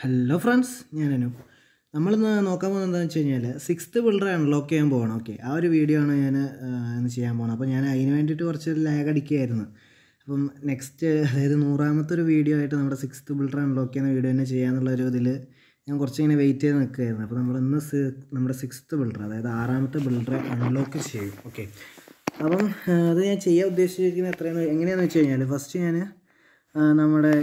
hello friends ഞാൻ അനു നമ്മളിന്ന് നോക്കാൻ പോകുന്നത് എന്താണെന്ന് വെച്ച് കഴിഞ്ഞാൽ സിക്സ്ത് ബിൽഡർ അൺലോക്ക് ചെയ്യാൻ പോകണം ഓക്കെ ആ ഒരു വീഡിയോ ആണ് ഞാൻ ഇന്ന് ചെയ്യാൻ പോകണം അപ്പോൾ ഞാൻ അതിന് വേണ്ടിയിട്ട് കുറച്ച് ലാഗ് അടിക്കുകയായിരുന്നു അപ്പം നെക്സ്റ്റ് അതായത് നൂറാമത്തെ ഒരു വീഡിയോ ആയിട്ട് നമ്മുടെ സിക്സ്ത് ബിൽഡർ അൺലോക്ക് ചെയ്യുന്ന വീഡിയോ തന്നെ ചെയ്യാമെന്നുള്ള ഒരു ഇതിൽ ഞാൻ കുറച്ചിങ്ങനെ വെയിറ്റ് ചെയ്ത് നിൽക്കുകയായിരുന്നു അപ്പോൾ നമ്മൾ ഇന്ന് നമ്മുടെ സിക്സ്ത് ബിൽഡർ അതായത് ആറാമത്തെ ബിൽഡർ അൺലോക്ക് ചെയ്യും ഓക്കെ അപ്പം അത് ഞാൻ ചെയ്യാൻ ഉദ്ദേശിച്ചിരിക്കുന്നത് എത്രയാണ് എങ്ങനെയാണെന്ന് വെച്ച് കഴിഞ്ഞാൽ ഫസ്റ്റ് ഞാൻ നമ്മുടെ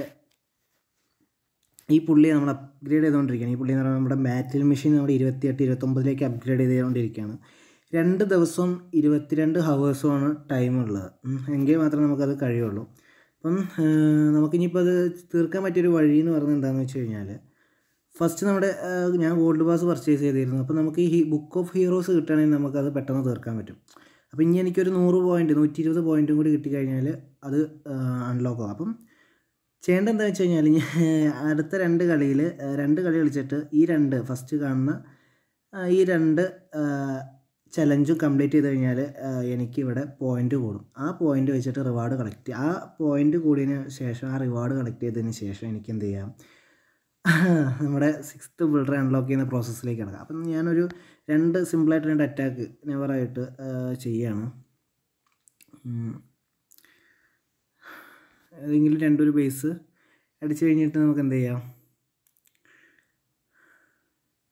ഈ പുള്ളി നമ്മൾ അപ്ഗ്രേഡ് ചെയ്തുകൊണ്ടിരിക്കുകയാണ് ഈ പുള്ളി എന്ന് പറയുന്നത് നമ്മുടെ മാറ്റിൽ മെഷീൻ നമ്മുടെ ഇരുപത്തിയെട്ട് ഇരുപത്തൊമ്പതിലേക്ക് അപ്ഗ്രേഡ് ചെയ്തുകൊണ്ടിരിക്കുകയാണ് രണ്ട് ദിവസവും ഇരുപത്തിരണ്ട് ഹവേഴ്സുമാണ് ടൈം ഉള്ളത് എങ്കിൽ മാത്രമേ നമുക്കത് കഴിയുള്ളൂ അപ്പം നമുക്കിനിയിപ്പോൾ അത് തീർക്കാൻ പറ്റിയൊരു വഴി എന്ന് പറയുന്നത് എന്താണെന്ന് വെച്ച് കഴിഞ്ഞാൽ ഫസ്റ്റ് നമ്മുടെ ഞാൻ ഗോൾഡ് പാസ് പർച്ചേസ് ചെയ്തിരുന്നു അപ്പോൾ നമുക്ക് ഈ ബുക്ക് ഓഫ് ഹീറോസ് കിട്ടുകയാണെങ്കിൽ നമുക്കത് പെട്ടെന്ന് തീർക്കാൻ പറ്റും അപ്പോൾ ഇനി എനിക്കൊരു നൂറ് പോയിൻറ്റ് നൂറ്റി ഇരുപത് പോയിൻറ്റും കൂടി കിട്ടിക്കഴിഞ്ഞാൽ അത് അൺലോക്ക് ആകും അപ്പം ചെയ്യേണ്ടത് എന്താ വെച്ച് കഴിഞ്ഞാൽ അടുത്ത രണ്ട് കളിയിൽ രണ്ട് കളി കളിച്ചിട്ട് ഈ രണ്ട് ഫസ്റ്റ് കാണുന്ന ഈ രണ്ട് ചലഞ്ചും കംപ്ലീറ്റ് ചെയ്ത് കഴിഞ്ഞാൽ എനിക്കിവിടെ പോയിൻ്റ് കൂടും ആ പോയിൻ്റ് വെച്ചിട്ട് റിവാർഡ് കളക്ട് ആ പോയിൻ്റ് കൂടിയതിന് ശേഷം ആ റിവാർഡ് കളക്ട് ചെയ്തതിന് ശേഷം എനിക്ക് എന്ത് ചെയ്യാം നമ്മുടെ സിക്സ്ത്ത് ബിൽഡർ അൺലോക്ക് ചെയ്യുന്ന പ്രോസസ്സിലേക്ക് കിടക്കാം അപ്പം ഞാനൊരു രണ്ട് സിമ്പിളായിട്ട് രണ്ട് അറ്റാക്ക് നെവറായിട്ട് ചെയ്യുകയാണ് ഏതെങ്കിലും രണ്ടൊരു ബേസ് അടിച്ചു കഴിഞ്ഞിട്ട് നമുക്ക് എന്ത് ചെയ്യാം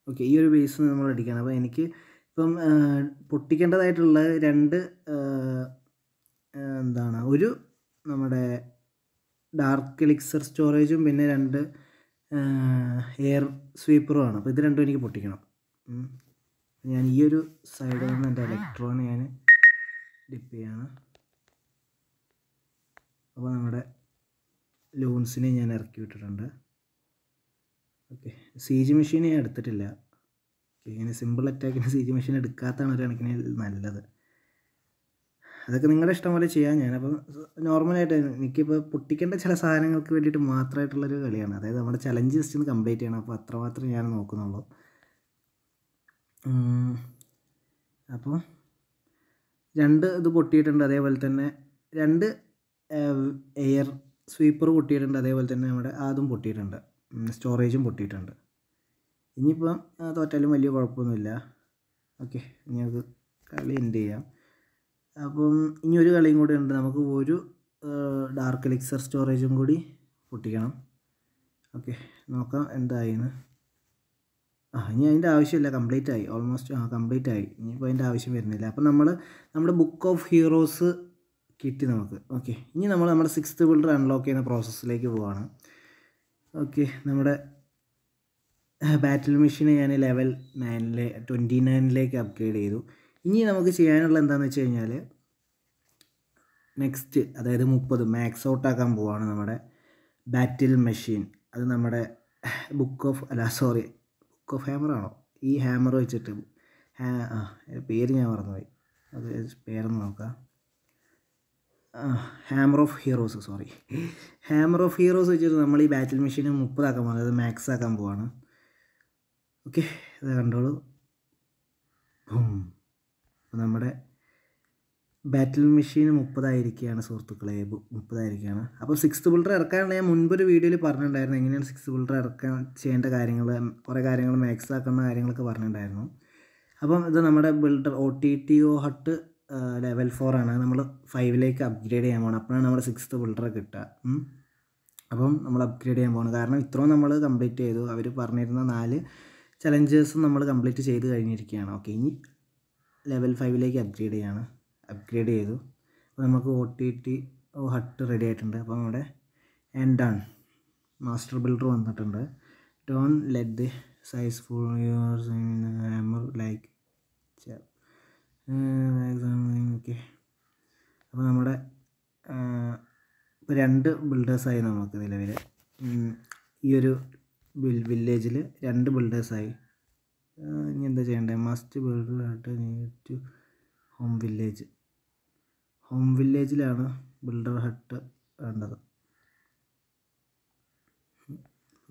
ഓക്കെ ഈ ഒരു ബേസ് നമ്മൾ അടിക്കണം അപ്പോൾ എനിക്ക് ഇപ്പം പൊട്ടിക്കേണ്ടതായിട്ടുള്ള രണ്ട് എന്താണ് ഒരു നമ്മുടെ ഡാർക്ക് എലിക്സർ സ്റ്റോറേജും പിന്നെ രണ്ട് എയർ സ്വീപ്പറും ആണ് അപ്പോൾ ഇത് രണ്ടും എനിക്ക് പൊട്ടിക്കണം ഞാൻ ഈ ഒരു സൈഡിൽ നിന്ന് എൻ്റെ ഇലക്ട്രോൺ ഞാൻ ഡിപ്പ് ചെയ്യാണ് അപ്പോൾ നമ്മുടെ ലോൺസിനെ ഞാൻ ഇറക്കി വിട്ടിട്ടുണ്ട് ഓക്കെ സി ജി മെഷീൻ ഞാൻ എടുത്തിട്ടില്ല ഇങ്ങനെ സിമ്പിൾ അറ്റാക്കിന് സി ജി മെഷീൻ എടുക്കാത്തതാണ് ഒരു കണക്കിന് നല്ലത് അതൊക്കെ നിങ്ങളുടെ ഇഷ്ടം പോലെ ചെയ്യാം ഞാനപ്പം നോർമലായിട്ട് എനിക്കിപ്പോൾ പൊട്ടിക്കേണ്ട ചില സാധനങ്ങൾക്ക് വേണ്ടിയിട്ട് മാത്രമായിട്ടുള്ളൊരു കളിയാണ് അതായത് നമ്മുടെ ചലഞ്ച് ജസ്റ്റ് ഒന്ന് കംപ്ലീറ്റ് ചെയ്യണം അപ്പോൾ അത്രമാത്രം ഞാൻ നോക്കുന്നുള്ളൂ അപ്പോൾ രണ്ട് ഇത് പൊട്ടിയിട്ടുണ്ട് അതേപോലെ തന്നെ രണ്ട് എയർ സ്വീപ്പർ പൊട്ടിയിട്ടുണ്ട് അതേപോലെ തന്നെ നമ്മുടെ അതും പൊട്ടിയിട്ടുണ്ട് സ്റ്റോറേജും പൊട്ടിയിട്ടുണ്ട് ഇനിയിപ്പം തോറ്റാലും വലിയ കുഴപ്പമൊന്നുമില്ല ഓക്കെ ഇനി അത് കളി എൻഡ് ചെയ്യാം അപ്പം ഇനി ഒരു കളിയും കൂടി ഉണ്ട് നമുക്ക് ഒരു ഡാർക്ക് എലിക്സർ സ്റ്റോറേജും കൂടി പൊട്ടിക്കണം ഓക്കെ നോക്കാം എന്തായിന്ന് ആ ഇനി അതിൻ്റെ ആവശ്യമില്ല കംപ്ലീറ്റ് ആയി ഓൾമോസ്റ്റ് ആ കംപ്ലീറ്റ് ആയി ഇനിയിപ്പോൾ അതിൻ്റെ ആവശ്യം വരുന്നില്ല അപ്പം നമ്മൾ നമ്മുടെ ബുക്ക് ഓഫ് ഹീറോസ് കിട്ടി നമുക്ക് ഓക്കെ ഇനി നമ്മൾ നമ്മുടെ സിക്സ്ത് ബിൽഡർ അൺലോക്ക് ചെയ്യുന്ന പ്രോസസ്സിലേക്ക് പോവാണ് ഓക്കെ നമ്മുടെ ബാറ്റിൽ മെഷീനെ ഞാൻ ലെവൽ നയനിലെ ട്വൻറ്റി നയനിലേക്ക് അപ്ഗ്രേഡ് ചെയ്തു ഇനി നമുക്ക് ചെയ്യാനുള്ള എന്താണെന്ന് വെച്ച് കഴിഞ്ഞാൽ നെക്സ്റ്റ് അതായത് മുപ്പത് മാക്സ് ഔട്ട് ആക്കാൻ പോവാണ് നമ്മുടെ ബാറ്റിൽ മെഷീൻ അത് നമ്മുടെ ബുക്ക് ഓഫ് അല്ല സോറി ബുക്ക് ഓഫ് ഹാമറാണോ ഈ ഹാമർ വെച്ചിട്ട് പേര് ഞാൻ മറന്നുപോയി അത് പേരൊന്ന് നോക്കാം hammer of heroes sorry hammer of heroes വെച്ചിട്ട് നമ്മൾ ഈ ബാറ്റിൽ മെഷീൻ മുപ്പതാക്കാൻ പോകുന്നത് അത് മാക്സ് ആക്കാൻ പോവാണ് ഓക്കെ അത് കണ്ടോളൂ നമ്മുടെ ബാറ്റിൽ മെഷീൻ മുപ്പതായിരിക്കുകയാണ് സുഹൃത്തുക്കളെ മുപ്പതായിരിക്കുകയാണ് അപ്പോൾ സിക്സ് ബിൽഡർ ഇറക്കാനുള്ള ഞാൻ മുൻപൊരു വീഡിയോയിൽ പറഞ്ഞിട്ടുണ്ടായിരുന്നു എങ്ങനെയാണ് സിക്സ് ബിൽഡർ ഇറക്കാൻ ചെയ്യേണ്ട കാര്യങ്ങൾ കുറേ കാര്യങ്ങൾ മാക്സ് ആക്കുന്ന കാര്യങ്ങളൊക്കെ പറഞ്ഞിട്ടുണ്ടായിരുന്നു അപ്പം ഇത് നമ്മുടെ builder O T T O hut level ഫോറാണ് നമ്മൾ ഫൈവിലേക്ക് അപ്ഗ്രേഡ് ചെയ്യാൻ പോകണം അപ്പോഴാണ് നമ്മുടെ സിക്സ് ബിൽഡർ കിട്ടുക അപ്പം നമ്മൾ അപ്ഗ്രേഡ് ചെയ്യാൻ പോകണം കാരണം ഇത്രയും നമ്മൾ കംപ്ലീറ്റ് ചെയ്തു അവർ പറഞ്ഞിരുന്ന നാല് ചലഞ്ചേഴ്സും നമ്മൾ കംപ്ലീറ്റ് ചെയ്ത് കഴിഞ്ഞിരിക്കുകയാണ് ഓക്കെ ഇനി ലെവൽ ഫൈവിലേക്ക് അപ്ഗ്രേഡ് ചെയ്യാണ് അപ്ഗ്രേഡ് ചെയ്തു അപ്പോൾ നമുക്ക് O T T O hut ready ആയിട്ടുണ്ട് അപ്പോൾ നമ്മുടെ ആൻഡ് ആൺ മാസ്റ്റർ ബിൽഡർ വന്നിട്ടുണ്ട് don't let the size for your hammer like okay അപ്പോൾ നമ്മുടെ ഇപ്പോൾ രണ്ട് ബിൽഡേഴ്സായി നമുക്ക് നിലവിൽ ഈ ഒരു വിൽ വില്ലേജിൽ രണ്ട് ബിൽഡേഴ്സായി ഇനി എന്താ ചെയ്യേണ്ടത് മസ്റ്റ് ബിൽഡർ ആയിട്ട് ടു ഹോം വില്ലേജ് ഹോം വില്ലേജിലാണ് ബിൽഡർ ഹട്ട് വേണ്ടത്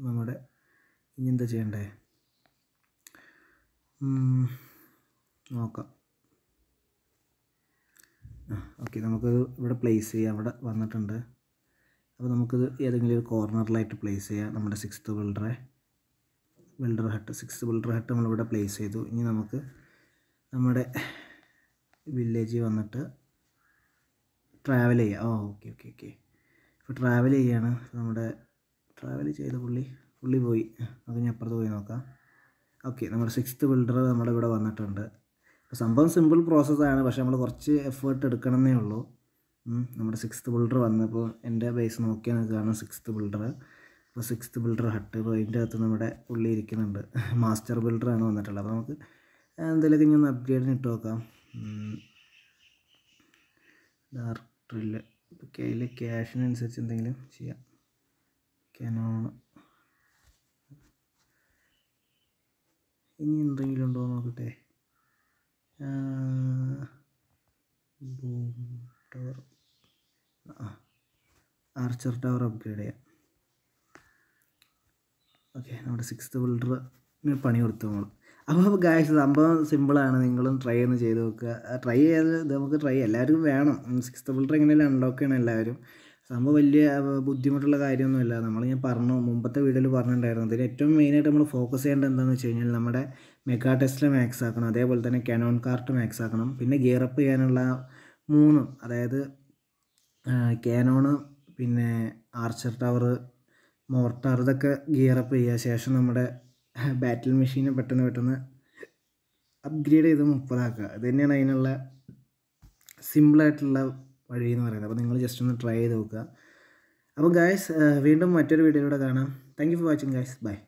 നമ്മുടെ ഇനി എന്താ ചെയ്യേണ്ടത് നോക്കാം ഓക്കെ നമുക്കത് ഇവിടെ പ്ലേസ് ചെയ്യാം അവിടെ വന്നിട്ടുണ്ട് അപ്പോൾ നമുക്കത് ഏതെങ്കിലും ഒരു കോർണറിലായിട്ട് പ്ലേസ് ചെയ്യാം നമ്മുടെ സിക്സ്ത് ബിൽഡറെ builder hut sixth builder hut നമ്മളിവിടെ പ്ലേസ് ചെയ്തു ഇനി നമുക്ക് നമ്മുടെ വില്ലേജിൽ വന്നിട്ട് ട്രാവൽ ചെയ്യാം ഓ ഓക്കെ ഓക്കെ ഓക്കെ ഇപ്പോൾ ട്രാവൽ ചെയ്യാണ് നമ്മുടെ ട്രാവൽ ചെയ്ത പുള്ളി പുള്ളി പോയി നമുക്ക് ഇനി അപ്പുറത്ത് പോയി നോക്കാം ഓക്കെ നമ്മുടെ സിക്സ്ത് ബിൽഡർ നമ്മുടെ ഇവിടെ വന്നിട്ടുണ്ട് സംഭവം സിമ്പിൾ പ്രോസസ്സാണ് പക്ഷേ നമ്മൾ കുറച്ച് എഫേർട്ട് എടുക്കണമെന്നേ ഉള്ളൂ നമ്മുടെ സിക്സ്ത് ബിൽഡർ വന്നപ്പോൾ എൻ്റെ ബേസ് നോക്കിയാൽ നിങ്ങൾക്ക് കാണാം സിക്സ്ത് ബിൽഡർ ഇപ്പോൾ സിക്സ്ത് ബിൽഡർ ഹട്ട് ഇപ്പോൾ അതിൻ്റെ അകത്ത് നമ്മുടെ ഉള്ളിൽ ഇരിക്കുന്നുണ്ട് മാസ്റ്റർ ബിൽഡറാണ് വന്നിട്ടുള്ളത് അപ്പോൾ നമുക്ക് എന്തെങ്കിലും ഇനി ഒന്ന് അപ്ഗ്രേഡിന് ഇട്ട് നോക്കാം ഡാർക്ക് ഡ്രില്ല് കയ്യിൽ ക്യാഷിനനുസരിച്ച് എന്തെങ്കിലും ചെയ്യാം കനോൺ ഇനി എന്തെങ്കിലും ആർച്ചർ ടവർ അപ്ഗ്രേഡ് ചെയ്യാം ഓക്കെ നമ്മുടെ സിക്സ്ത് ബിൽഡറിന് പണി കൊടുത്തു നമ്മൾ അപ്പോൾ ഗായ്സ് സംഭവം സിമ്പിളാണ് നിങ്ങളും ട്രൈ ഒന്ന് ചെയ്ത് നോക്കുക ട്രൈ ചെയ്ത് നമുക്ക് ട്രൈ എല്ലാവർക്കും വേണം സിക്സ്ത് ബിൽഡർ എങ്ങനെയല്ല അൺലോക്ക് ചെയ്യണം എല്ലാവരും സംഭവം വലിയ ബുദ്ധിമുട്ടുള്ള കാര്യമൊന്നുമില്ല നമ്മൾ ഞാൻ പറഞ്ഞു മുമ്പത്തെ വീഡിയോയിൽ പറഞ്ഞിട്ടുണ്ടായിരുന്നു അതിൽ ഏറ്റവും മെയിനായിട്ട് നമ്മൾ ഫോക്കസ് ചെയ്യേണ്ടത് എന്താണെന്ന് വെച്ച് കഴിഞ്ഞാൽ നമ്മുടെ മെഗാ ടെസ്റ്റിൽ മാക്സ് ആക്കണം അതേപോലെ തന്നെ കാനോൺ കാർട്ട് മാക്സ് ആക്കണം പിന്നെ ഗിയറപ്പ് ചെയ്യാനുള്ള മൂന്ന് അതായത് കാനോണ് പിന്നെ ആർച്ചർ ടവർ മോർട്ടാർ ഇതൊക്കെ അപ്പ് ചെയ്യുക ശേഷം നമ്മുടെ ബാറ്റിൽ മെഷീനെ പെട്ടെന്ന് പെട്ടെന്ന് അപ്ഗ്രേഡ് ചെയ്ത് മുപ്പതാക്കുക ഇത് തന്നെയാണ് അതിനുള്ള സിമ്പിളായിട്ടുള്ള വഴി എന്ന് പറയുന്നത് അപ്പോൾ നിങ്ങൾ ജസ്റ്റ് ഒന്ന് ട്രൈ ചെയ്ത് നോക്കുക അപ്പോൾ ഗായ്സ് വീണ്ടും മറ്റൊരു വീഡിയോയിലൂടെ കാണാം thank you for watching guys by